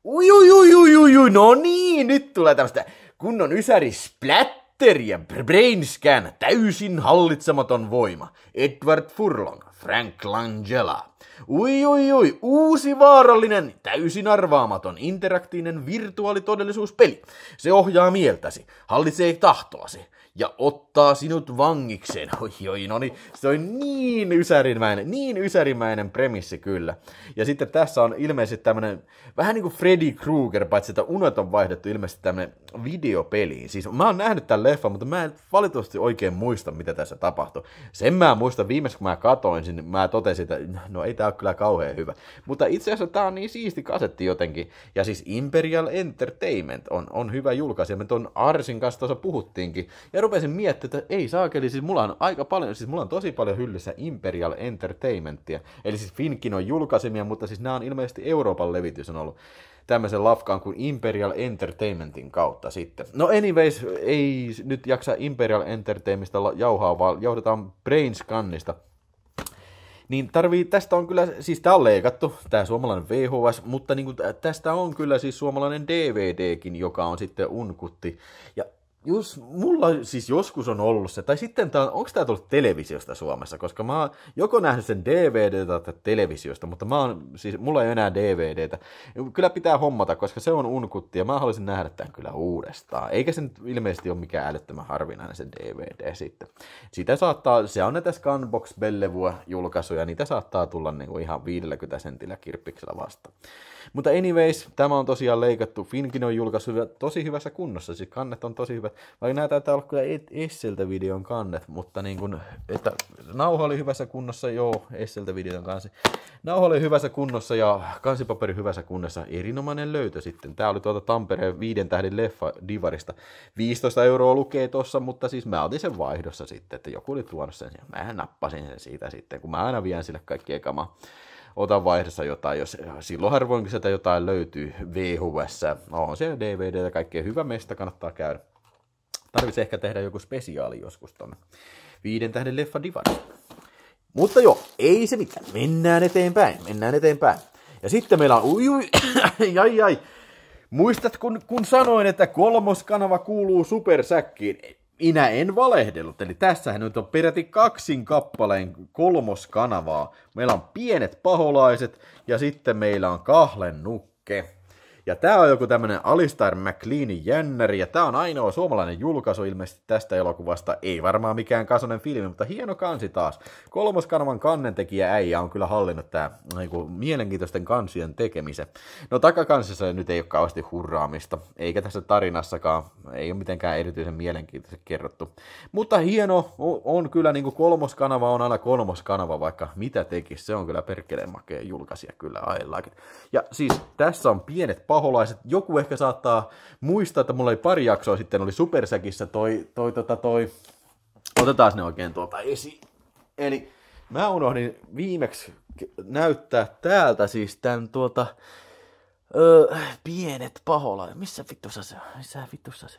Ui, ui, ui, ui, ui, no niin, nyt tulee tämmöistä kunnon ysäri splat Terje brainscan, täysin hallitsematon voima. Edward Furlong, Frank Langella. Ui ui ui, uusi vaarallinen, täysin arvaamaton, interaktiivinen virtuaalitodellisuuspeli. Se ohjaa mieltäsi, hallitsee tahtoasi ja ottaa sinut vangikseen. Oi, oi, no niin, se on niin ysärimäinen, niin ysärimäinen premissi kyllä. Ja sitten tässä on ilmeisesti tämmönen, vähän niin kuin Freddy Krueger, paitsi että unet on vaihdettu ilmeisesti tämmönen videopeliin. Siis mä oon nähnyt tämän leffan, mutta mä en valitettavasti oikein muista, mitä tässä tapahtui. Sen mä muistan viimeksi, kun mä katoin sen, mä totesin, että no ei tää ole kyllä kauhean hyvä. Mutta itse asiassa tää on niin siisti kasetti jotenkin. Ja siis Imperial Entertainment on, on hyvä julkaisija. Me ton Arsin kanssa tuossa puhuttiinkin. Ja rupesin miettimään, että ei saakeli, siis mulla on aika paljon, siis mulla on tosi paljon hyllyssä Imperial Entertainmentia, eli siis Finkin on julkaisemia, mutta siis nämä on ilmeisesti Euroopan levitys on ollut tämmöisen lafkaan kuin Imperial Entertainmentin kautta sitten. No anyways, ei nyt jaksa Imperial Entertainmentista jauhaa, vaan jauhdetaan Brainscannista. Niin tarvii, tästä on kyllä, siis tää on leikattu, tää suomalainen VHS, mutta niin kuin, tästä on kyllä siis suomalainen DVDkin, joka on sitten unkutti. Ja jos, mulla siis joskus on ollut se, tai sitten tää, onko tämä tullut televisiosta Suomessa, koska mä oon joko nähnyt sen DVD tai televisiosta, mutta mä oon, siis, mulla ei ole enää DVDtä. Kyllä pitää hommata, koska se on unkutti ja mä haluaisin nähdä tämän kyllä uudestaan. Eikä se nyt ilmeisesti ole mikään älyttömän harvinainen se DVD sitten. Sitä saattaa, se on näitä Scanbox Bellevua julkaisuja, niitä saattaa tulla niinku ihan 50 sentillä kirppiksellä vasta. Mutta anyways, tämä on tosiaan leikattu on julkaisu tosi hyvässä kunnossa, siis kannet on tosi hyvät vaikka nämä taitaa olla kyllä Esseltä videon kannet, mutta niin kun, että nauha oli hyvässä kunnossa, joo, Esseltä videon kansi. Nauha oli hyvässä kunnossa ja kansipaperi hyvässä kunnossa. Erinomainen löytö sitten. Tämä oli tuolta Tampereen viiden tähden leffa Divarista. 15 euroa lukee tossa, mutta siis mä otin sen vaihdossa sitten, että joku oli tuonut sen. Ja mä nappasin sen siitä sitten, kun mä aina vien sille kaikkea kamaa otan vaihdossa jotain, jos silloin harvoinkin sieltä jotain löytyy VHS. on siellä DVD ja kaikkea hyvä meistä kannattaa käydä. Tarvitsisi ehkä tehdä joku spesiaali joskus ton viiden tähden leffa divan. Mutta joo, ei se mitään. Mennään eteenpäin, mennään eteenpäin. Ja sitten meillä on, ui, ui, jai jai. Muistat, kun, kun sanoin, että kolmoskanava kuuluu supersäkkiin? Minä en valehdellut, eli tässähän nyt on peräti kaksin kappaleen kolmoskanavaa. Meillä on pienet paholaiset ja sitten meillä on kahlen nukke. Ja tämä on joku tämmöinen Alistair McLeanin jännäri, ja tämä on ainoa suomalainen julkaisu ilmeisesti tästä elokuvasta. Ei varmaan mikään kasonen filmi, mutta hieno kansi taas. Kolmoskanavan kannentekijä äijä on kyllä hallinnut tämä no, niin mielenkiintoisten kansien tekemisen. No takakansissa nyt ei ole kauheasti hurraamista, eikä tässä tarinassakaan, ei ole mitenkään erityisen mielenkiintoisesti kerrottu. Mutta hieno on kyllä, niin kuin kolmoskanava on aina kolmoskanava, vaikka mitä tekisi, se on kyllä perkeleen makea julkaisija kyllä aillaakin. Ja siis tässä on pienet pa- paholaiset. Joku ehkä saattaa muistaa, että mulla oli pari jaksoa sitten, oli Supersäkissä toi, toi, tota, toi, otetaan ne oikein tuolta esiin. Eli mä unohdin viimeksi näyttää täältä siis tämän tuota, öö, pienet paholaiset. Missä vittu se on? Missä vittu se on?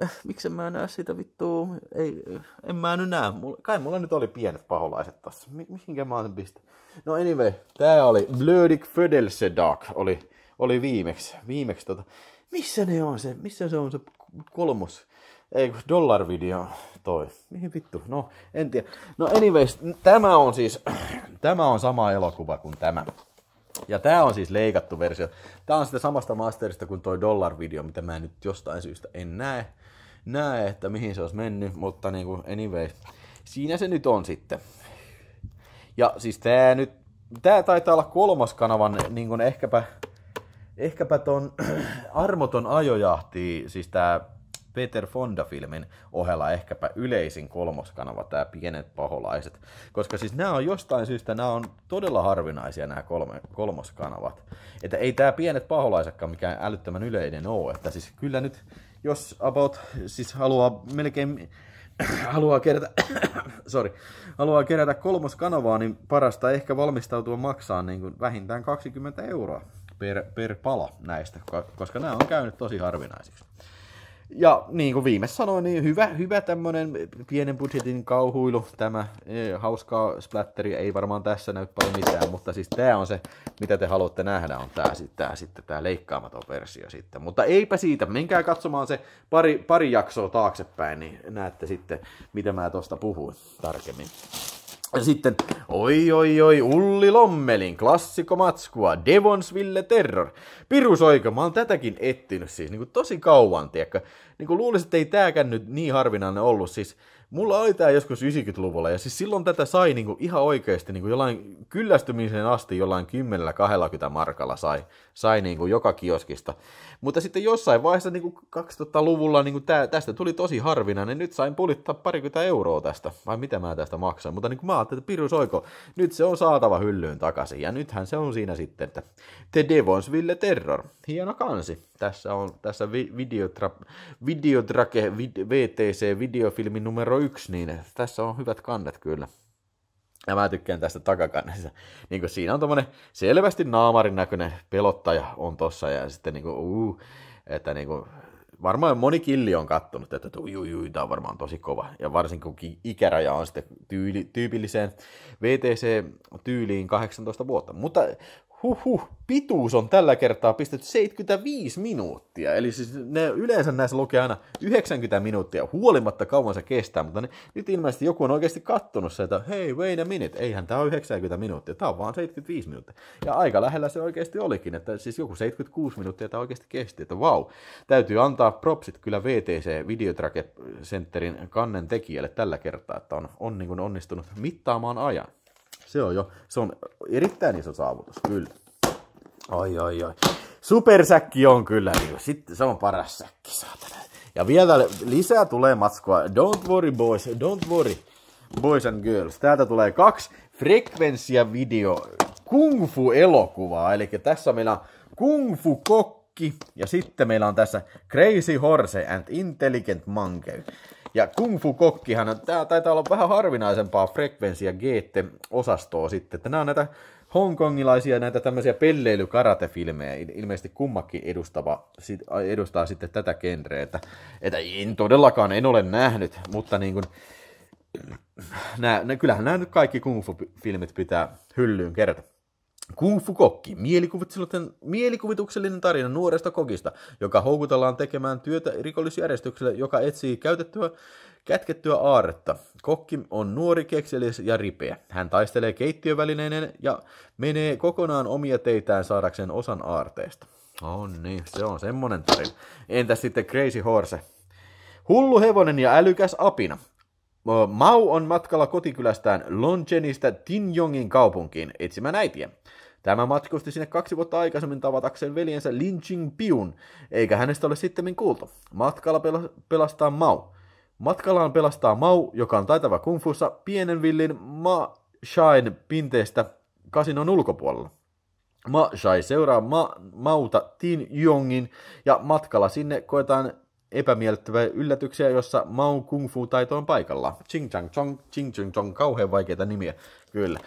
Eh, miksi mä näe sitä vittua, ei, en mä nyt näe, mulla, kai mulla nyt oli pienet paholaiset tossa, mihinkä mä oon pistä. No anyway, tää oli Blödig Födelsedag, oli oli viimeksi, viimeksi tota, missä ne on se, missä se on se kolmos, ei kun dollar video toi. Mihin vittu? No, en tiedä. No anyways, tämä on siis, tämä on sama elokuva kuin tämä. Ja tämä on siis leikattu versio. Tämä on sitä samasta masterista kuin toi dollar video, mitä mä nyt jostain syystä en näe, näe että mihin se olisi mennyt, mutta niin kuin anyways, siinä se nyt on sitten. Ja siis tämä nyt, tämä taitaa olla kolmas kanavan niin kuin ehkäpä ehkäpä ton Armoton ajojahti, siis tää Peter Fonda-filmin ohella ehkäpä yleisin kolmoskanava, tämä Pienet paholaiset. Koska siis nämä on jostain syystä, nämä on todella harvinaisia nämä kolme, kolmoskanavat. Että ei tämä Pienet paholaisetkaan mikään älyttömän yleinen ole. Että siis kyllä nyt, jos about, siis haluaa melkein haluaa kerätä, sorry, haluaa kerätä kolmoskanavaa, niin parasta ehkä valmistautua maksaa niin kuin vähintään 20 euroa per, per pala näistä, koska nämä on käynyt tosi harvinaisiksi. Ja niin kuin viime sanoin, niin hyvä, hyvä tämmöinen pienen budjetin kauhuilu. Tämä e, hauskaa splatteri, ei varmaan tässä näy paljon mitään, mutta siis tämä on se, mitä te haluatte nähdä, on tämä tää, sitten tämä leikkaamaton versio sitten. Mutta eipä siitä, menkää katsomaan se pari, pari jaksoa taaksepäin, niin näette sitten, mitä mä tuosta puhuin tarkemmin. Ja sitten, oi oi oi, Ulli Lommelin, matskua, Devonsville Terror. Pirus oikein, mä oon tätäkin ettinyt siis, niin kuin tosi kauan, tiedäkö. Niin kuin luulisin, että ei tääkään nyt niin harvinainen ollut, siis Mulla oli tämä joskus 90-luvulla, ja siis silloin tätä sai niinku ihan oikeasti niinku jollain kyllästymisen asti jollain 10-20 markalla sai, sai niinku joka kioskista. Mutta sitten jossain vaiheessa niinku 2000-luvulla niinku tää, tästä tuli tosi harvinainen, nyt sain pulittaa parikymmentä euroa tästä, vai mitä mä tästä maksan. Mutta niinku mä ajattelin, että Piru Soiko, nyt se on saatava hyllyyn takaisin, ja nythän se on siinä sitten, että The Devonsville Terror, hieno kansi. Tässä on tässä videotra, videotrake vid, VTC videofilmi numero yksi, niin tässä on hyvät kannet kyllä. Ja mä tykkään tästä takakannessa. Niin siinä on tommonen selvästi naamarin näköinen pelottaja on tossa ja sitten niinku uu, että niinku varmaan moni killi on kattonut, että ui, ui, ui, tämä on varmaan tosi kova. Ja varsinkin kun ikäraja on sitten tyyli, tyypilliseen VTC-tyyliin 18 vuotta. Mutta Huhhuh, pituus on tällä kertaa pistetty 75 minuuttia. Eli siis ne yleensä näissä lukee aina 90 minuuttia, huolimatta kauan se kestää, mutta ne, nyt ilmeisesti joku on oikeasti kattonut se, että hei, wait a minute, eihän tämä ole 90 minuuttia, tämä on vaan 75 minuuttia. Ja aika lähellä se oikeasti olikin, että siis joku 76 minuuttia tämä oikeasti kesti, että vau. Wow. Täytyy antaa propsit kyllä VTC Videotrack Centerin kannen tekijälle tällä kertaa, että on, on niin onnistunut mittaamaan ajan. Se on jo, se on erittäin iso saavutus, kyllä. Ai, ai, ai. Supersäkki on kyllä, niin sitten se on paras säkki, saatana. Ja vielä lisää tulee matskua. Don't worry boys, don't worry boys and girls. Täältä tulee kaksi frekvenssiä video kung fu elokuvaa. Eli tässä meillä on kung fu kokki ja sitten meillä on tässä Crazy Horse and Intelligent Monkey. Ja Kung Fu Kokkihan, tämä taitaa olla vähän harvinaisempaa frekvensia, GT-osastoa sitten, että nämä on näitä hongkongilaisia näitä tämmöisiä pelleilykaratefilmejä, ilmeisesti kummakin edustava, edustaa sitten tätä genreä, että, että en todellakaan en ole nähnyt, mutta niin kuin, nää, nää, kyllähän nämä nyt kaikki kung fu-filmit pitää hyllyyn kerta. Kung Fu Kokki, mielikuvituksellinen tarina nuoresta kokista, joka houkutellaan tekemään työtä rikollisjärjestykselle, joka etsii käytettyä kätkettyä aaretta. Kokki on nuori, kekseliäs ja ripeä. Hän taistelee keittiövälineinen ja menee kokonaan omia teitään saadakseen osan aarteesta. On niin, se on semmonen tarina. Entäs sitten Crazy Horse? Hullu hevonen ja älykäs apina. Mau on matkalla kotikylästään Longenista Tinjongin kaupunkiin etsimään äitiä. Tämä matkusti sinne kaksi vuotta aikaisemmin tavatakseen veljensä Lin Ching Piun, eikä hänestä ole sitten kuultu. Matkalla pelastaa Mau. Matkallaan pelastaa Mau, joka on taitava kungfussa pienen villin Ma Shain pinteestä kasinon ulkopuolella. Ma Shai seuraa Ma Mauta Tin Jongin ja matkalla sinne koetaan epämiellyttäviä yllätyksiä, jossa Mao Kung Fu taito on paikalla. Ching Chang Chong, Ching Chong Chong, kauhean vaikeita nimiä, kyllä.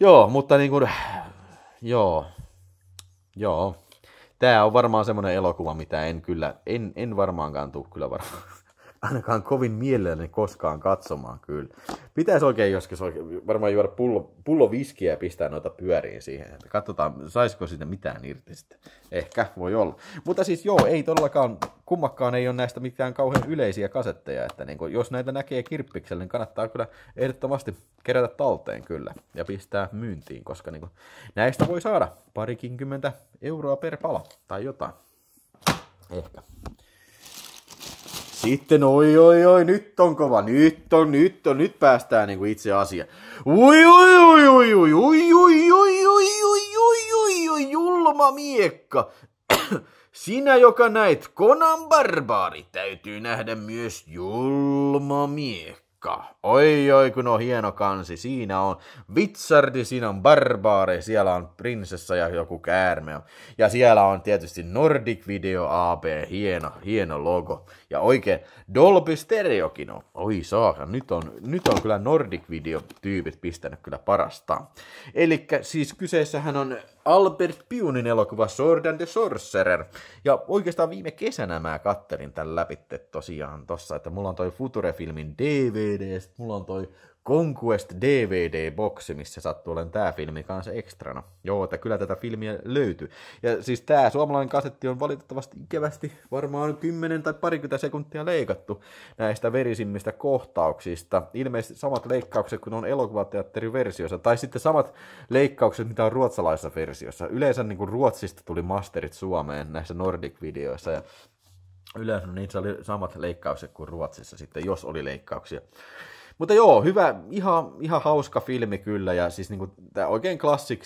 Joo, mutta niin kuin, joo, joo. Tämä on varmaan semmoinen elokuva, mitä en kyllä, en, en varmaankaan tule kyllä varmaan ainakaan kovin mielelläni koskaan katsomaan kyllä. Pitäisi oikein joskus oikein, varmaan juoda pullo, pullo viskiä ja pistää noita pyöriin siihen. Että katsotaan, saisiko siitä mitään irti sitten. Ehkä, voi olla. Mutta siis joo, ei todellakaan, kummakkaan ei ole näistä mitään kauhean yleisiä kasetteja. Että niin kun, jos näitä näkee kirppikselle, niin kannattaa kyllä ehdottomasti kerätä talteen kyllä ja pistää myyntiin, koska niin kun, näistä voi saada parikinkymmentä euroa per pala tai jotain. Ehkä. Sitten oi, oi, oi, nyt on kova, nyt on, nyt on, nyt päästään kuin itse asia. Ui, ui, ui, ui, ui, ui, ui, ui, ui, ui, ui, ui, ui, julma miekka. Sinä, joka näit Konan barbaari, täytyy nähdä myös julma miekka. Oi, oi, kun on hieno kansi. Siinä on Vitsardi, siinä on barbaari, siellä on prinsessa ja joku käärme. Ja siellä on tietysti Nordic Video AB, hieno, hieno logo. Ja oikein, Dolby Stereokin on. Oi saakka, nyt on, nyt on kyllä Nordic Video-tyypit pistänyt kyllä parasta. Eli siis kyseessähän on Albert Piunin elokuva Sword and the Sorcerer. Ja oikeastaan viime kesänä mä kattelin tämän läpi tosiaan tossa, että mulla on toi Future-filmin DVD, mulla on toi Conquest DVD-boksi, missä sattuu olemaan tämä filmi kanssa ekstrana. Joo, että kyllä tätä filmiä löytyy. Ja siis tämä suomalainen kasetti on valitettavasti ikävästi varmaan 10 tai parikymmentä sekuntia leikattu näistä verisimmistä kohtauksista. Ilmeisesti samat leikkaukset kuin on versiossa, tai sitten samat leikkaukset, mitä on ruotsalaisessa versiossa. Yleensä niin kuin Ruotsista tuli masterit Suomeen näissä Nordic-videoissa, ja yleensä niissä oli samat leikkaukset kuin Ruotsissa sitten, jos oli leikkauksia. Mutta joo, hyvä, ihan, ihan hauska filmi kyllä, ja siis niin kuin, tämä oikein klassik,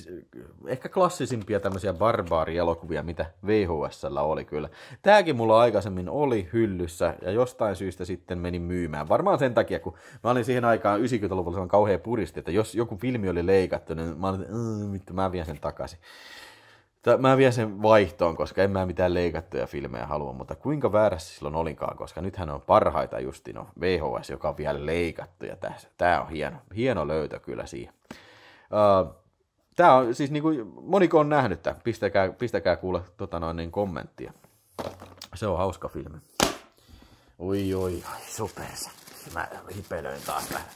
ehkä klassisimpia tämmöisiä barbaarielokuvia, mitä VHSllä oli kyllä. Tämäkin mulla aikaisemmin oli hyllyssä, ja jostain syystä sitten menin myymään. Varmaan sen takia, kun mä olin siihen aikaan 90-luvulla, kauhean puristi, että jos joku filmi oli leikattu, niin mä olin, mmm, mä vien sen takaisin mä vien sen vaihtoon, koska en mä mitään leikattuja filmejä halua, mutta kuinka väärässä silloin olinkaan, koska nythän on parhaita justi no VHS, joka on vielä leikattu, ja tässä. tää on hieno, hieno löytö kyllä siihen. Uh, tää on siis niin kuin, moniko on nähnyt tämän, pistäkää, pistäkää kuule tota noin, niin kommenttia. Se on hauska filmi. Oi, oi, oi, supersa. Mä hipelöin taas vähän.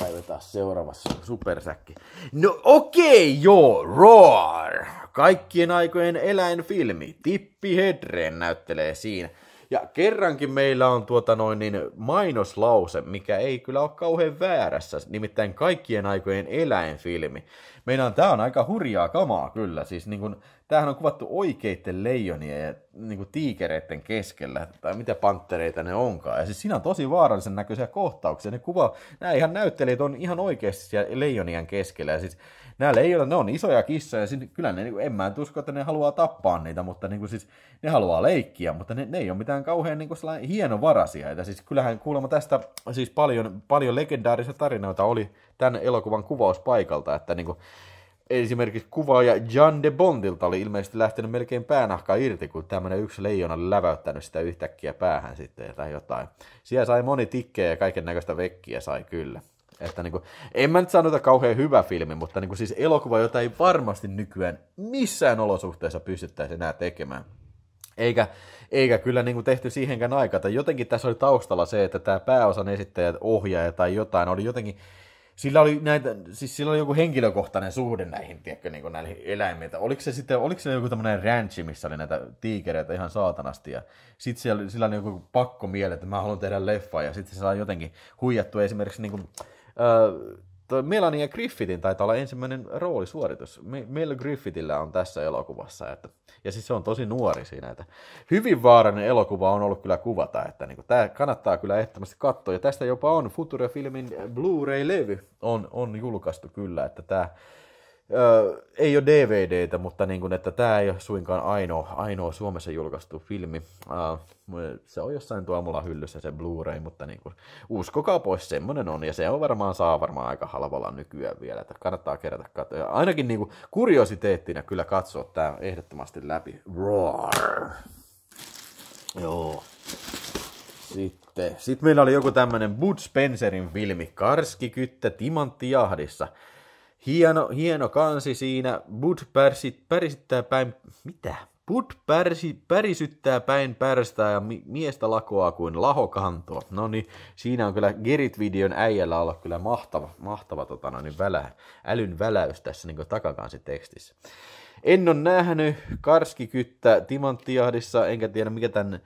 Päivätään seuraavassa supersäkki. No okei, okay, joo, Roar! Kaikkien aikojen eläinfilmi. Tippi Hedren näyttelee siinä. Ja kerrankin meillä on tuota noin niin mainoslause, mikä ei kyllä ole kauhean väärässä, nimittäin kaikkien aikojen eläinfilmi. Meidän tämä on aika hurjaa kamaa kyllä, siis niin kuin tämähän on kuvattu oikeiden leijonien ja niin kuin tiikereiden keskellä, tai mitä panttereita ne onkaan. Ja siis siinä on tosi vaarallisen näköisiä kohtauksia. Ne kuva, nämä ihan näyttelijät on ihan oikeasti siellä leijonien keskellä. Ja siis nämä leijonat, ne on isoja kissoja, ja siis kyllä ne, niinku, en mä usko, että ne haluaa tappaa niitä, mutta niin kuin siis, ne haluaa leikkiä, mutta ne, ne ei ole mitään kauhean niin kuin hienovarasia. Ja siis kyllähän kuulemma tästä siis paljon, paljon legendaarisia tarinoita oli tämän elokuvan kuvauspaikalta, että niin kuin, esimerkiksi kuvaaja John de Bondilta oli ilmeisesti lähtenyt melkein päänahka irti, kun tämmöinen yksi leijona oli läväyttänyt sitä yhtäkkiä päähän sitten tai jotain. Siellä sai moni tikkejä ja kaiken näköistä vekkiä sai kyllä. Että niin kuin, en mä nyt sano, että kauhean hyvä filmi, mutta niin kuin siis elokuva, jota ei varmasti nykyään missään olosuhteessa pystyttäisi enää tekemään. Eikä, eikä kyllä niin kuin tehty siihenkään aikaa. Tai jotenkin tässä oli taustalla se, että tämä pääosan esittäjät, ohjaaja tai jotain oli jotenkin sillä oli, näitä, siis sillä oli joku henkilökohtainen suhde näihin, tiedätkö, niin näihin eläimiin. Oliko se sitten, oliko se joku tämmöinen ranchi, missä oli näitä tiikereitä ihan saatanasti, ja sitten siellä, sillä oli joku pakko miele, että mä haluan tehdä leffa ja sitten se saa jotenkin huijattua esimerkiksi niin kuin, Melania Griffithin taitaa olla ensimmäinen roolisuoritus. Mel Griffithillä on tässä elokuvassa. Että, ja siis se on tosi nuori siinä. Että hyvin vaarainen elokuva on ollut kyllä kuvata. Että niin kuin, tämä kannattaa kyllä ehdottomasti katsoa. Ja tästä jopa on Futura-filmin Blu-ray-levy on, on julkaistu kyllä. Että tämä Öö, ei ole DVDtä, mutta niin kuin, että tämä ei ole suinkaan ainoa, ainoa Suomessa julkaistu filmi. Öö, se on jossain tuo mulla hyllyssä se Blu-ray, mutta niin kuin, uskokaa pois, semmonen on. Ja se on varmaan, saa varmaan aika halvalla nykyään vielä, että kannattaa kerätä katsoa. Ainakin niin kuin, kuriositeettina kyllä katsoa tämä ehdottomasti läpi. Roar! Joo. Sitten. Sitten meillä oli joku tämmöinen Bud Spencerin filmi, Karski kyttä timantti jahdissa. Hieno, hieno kansi siinä. Bud pärsit, pärsittää päin... Mitä? Bud pärsi, pärisyttää päin pärstää ja mi- miestä lakoaa kuin lahokantoa. No niin, siinä on kyllä Gerit-videon äijällä olla kyllä mahtava, mahtava tota, no, niin välä, älyn väläys tässä niin takakansi tekstissä. En ole nähnyt karskikyttä timanttijahdissa, enkä tiedä mikä tämän uh,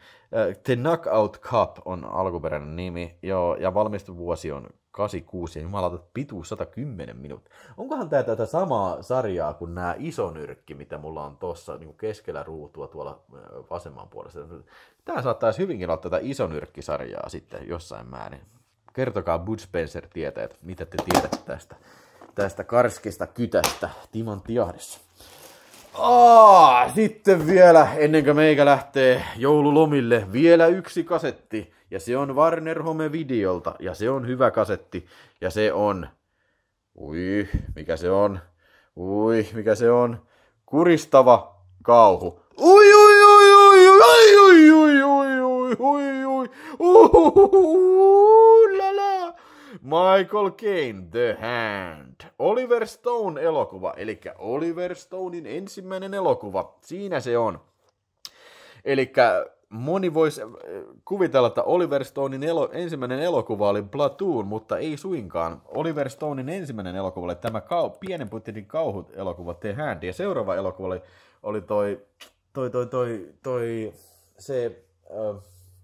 äh, The Knockout Cup on alkuperäinen nimi. Joo, ja valmistuvuosi on 86 ja niin jumalauta pituus 110 minuuttia. Onkohan tämä tätä samaa sarjaa kuin nämä nyrkki, mitä mulla on tuossa niin keskellä ruutua tuolla vasemman puolessa. Tämä saattaisi hyvinkin olla tätä iso nyrkkisarjaa sitten jossain määrin. Kertokaa Bud Spencer tietää, että mitä te tiedätte tästä, tästä karskista kytästä Timon Tiahdessa. Aa, sitten vielä, ennen kuin meikä lähtee joululomille, vielä yksi kasetti ja se on Warner Home Videolta, ja se on hyvä kasetti, ja se on, ui, mikä se on, ui, mikä se on, kuristava kauhu. Ui, ui, ui, ui, ui, ui, ui, ui, ui, ui, ui, ui, ui, Michael Caine, The Hand. Oliver Stone-elokuva, eli Oliver Stonein ensimmäinen elokuva. Siinä se on. Eli moni voisi äh, kuvitella, että Oliver Stonein elo, ensimmäinen elokuva oli Platoon, mutta ei suinkaan. Oliver Stonein ensimmäinen elokuva oli tämä kau, pienen kauhut elokuva The Hand, ja seuraava elokuva oli, oli toi, toi, toi, toi, toi, se äh,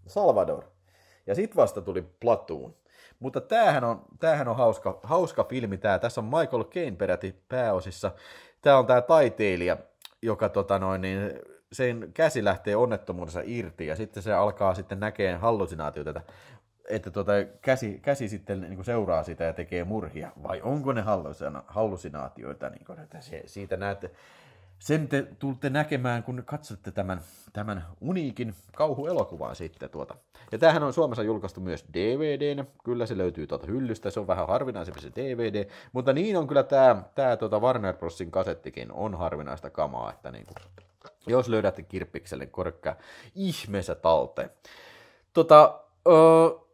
Salvador. Ja sit vasta tuli Platoon. Mutta tämähän on, tämähän on hauska, hauska filmi tää. Tässä on Michael Caine peräti pääosissa. Tää on tää taiteilija, joka tota noin, niin, sen käsi lähtee onnettomuudessa irti ja sitten se alkaa sitten näkeen hallusinaatiota, että, että tuota, käsi, käsi sitten niin kuin seuraa sitä ja tekee murhia. Vai onko ne hallusinaatioita? Niin kuin, että se, siitä näette, sen te tulette näkemään, kun katsotte tämän, tämän uniikin kauhuelokuvan sitten. Tuota. Ja tämähän on Suomessa julkaistu myös DVD, Kyllä se löytyy tuolta hyllystä, se on vähän harvinaisempi se DVD. Mutta niin on kyllä tämä, tämä tuota Warner Brosin kasettikin on harvinaista kamaa, että niin kuin, jos löydätte kirppikselle, korkkaa ihmeessä talteen. Tota, öö,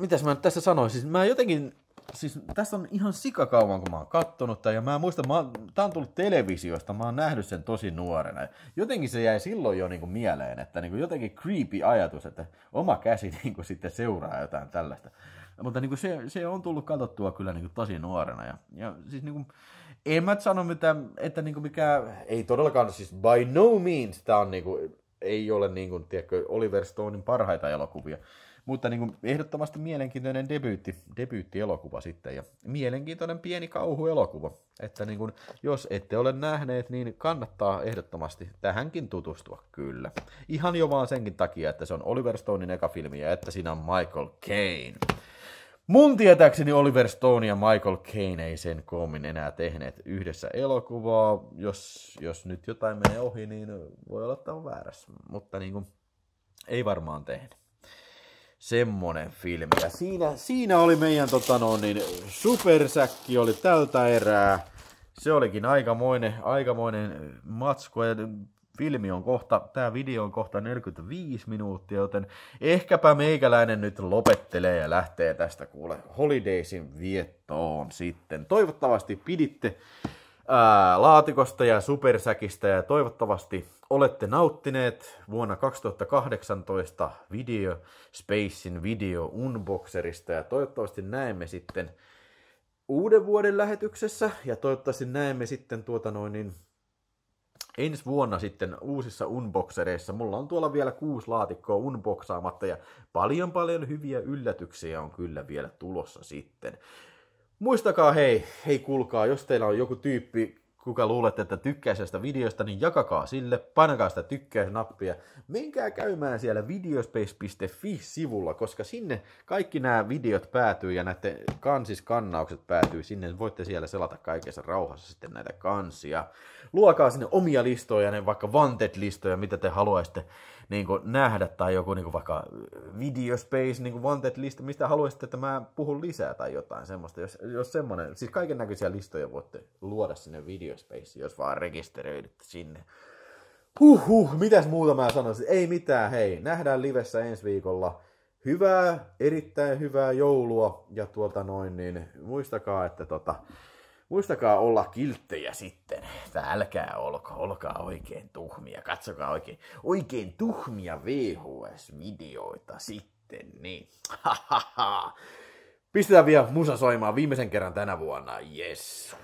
mitäs mä nyt tässä sanoisin? Mä jotenkin siis tässä on ihan sikakauan, kun mä oon kattonut tämän, ja mä muistan, mä oon, tää on tullut televisiosta, mä oon nähnyt sen tosi nuorena. Jotenkin se jäi silloin jo niinku mieleen, että niinku jotenkin creepy ajatus, että oma käsi niinku sitten seuraa jotain tällaista. Mutta niinku se, se on tullut katsottua kyllä niinku tosi nuorena, ja, ja siis niinku, en mä sano mitään, että niinku mikä... Ei todellakaan, siis by no means tää on niinku, ei ole niinku, tiedätkö, Oliver Stonein parhaita elokuvia, mutta niin kuin ehdottomasti mielenkiintoinen debyytti, debyyttielokuva sitten ja mielenkiintoinen pieni kauhuelokuva. Että niin kuin, jos ette ole nähneet, niin kannattaa ehdottomasti tähänkin tutustua kyllä. Ihan jo vaan senkin takia, että se on Oliver Stonein eka filmi ja että siinä on Michael Caine. Mun tietääkseni Oliver Stone ja Michael Caine ei sen koommin enää tehneet yhdessä elokuvaa. Jos, jos nyt jotain menee ohi, niin voi olla, että on väärässä. Mutta niin kuin, ei varmaan tehnyt semmonen filmi. Ja siinä, siinä oli meidän tota no, niin, supersäkki oli tältä erää. Se olikin aikamoinen, aikamoinen matsku. Ja filmi on kohta, tämä video on kohta 45 minuuttia, joten ehkäpä meikäläinen nyt lopettelee ja lähtee tästä kuule Holidaysin viettoon sitten. Toivottavasti piditte ää, laatikosta ja supersäkistä ja toivottavasti olette nauttineet vuonna 2018 video Spacein video unboxerista ja toivottavasti näemme sitten uuden vuoden lähetyksessä ja toivottavasti näemme sitten tuota noin niin ensi vuonna sitten uusissa unboxereissa. Mulla on tuolla vielä kuusi laatikkoa unboxaamatta ja paljon paljon hyviä yllätyksiä on kyllä vielä tulossa sitten. Muistakaa hei, hei kuulkaa, jos teillä on joku tyyppi, kuka luulette, että tykkää tästä videosta, niin jakakaa sille, painakaa sitä tykkäysnappia. Menkää käymään siellä videospace.fi-sivulla, koska sinne kaikki nämä videot päätyy ja näiden kansiskannaukset päätyy sinne. Voitte siellä selata kaikessa rauhassa sitten näitä kansia. Luokaa sinne omia listoja, ne vaikka wanted-listoja, mitä te haluaisitte niin kuin nähdä tai joku niin kuin vaikka video space, niin kuin wanted list, mistä haluaisit, että mä puhun lisää tai jotain semmoista, jos, jos semmoinen, siis kaiken näköisiä listoja voitte luoda sinne video space, jos vaan rekisteröidyt sinne. Huhhuh, mitäs muuta mä sanoisin? Ei mitään, hei, nähdään livessä ensi viikolla. Hyvää, erittäin hyvää joulua ja tuolta noin, niin muistakaa, että tota, Muistakaa olla kilttejä sitten. Tää älkää olko, olkaa oikein tuhmia. Katsokaa oikein, oikein tuhmia VHS-videoita sitten. Niin. Hahaha. Pistetään vielä musa soimaan viimeisen kerran tänä vuonna. Yes.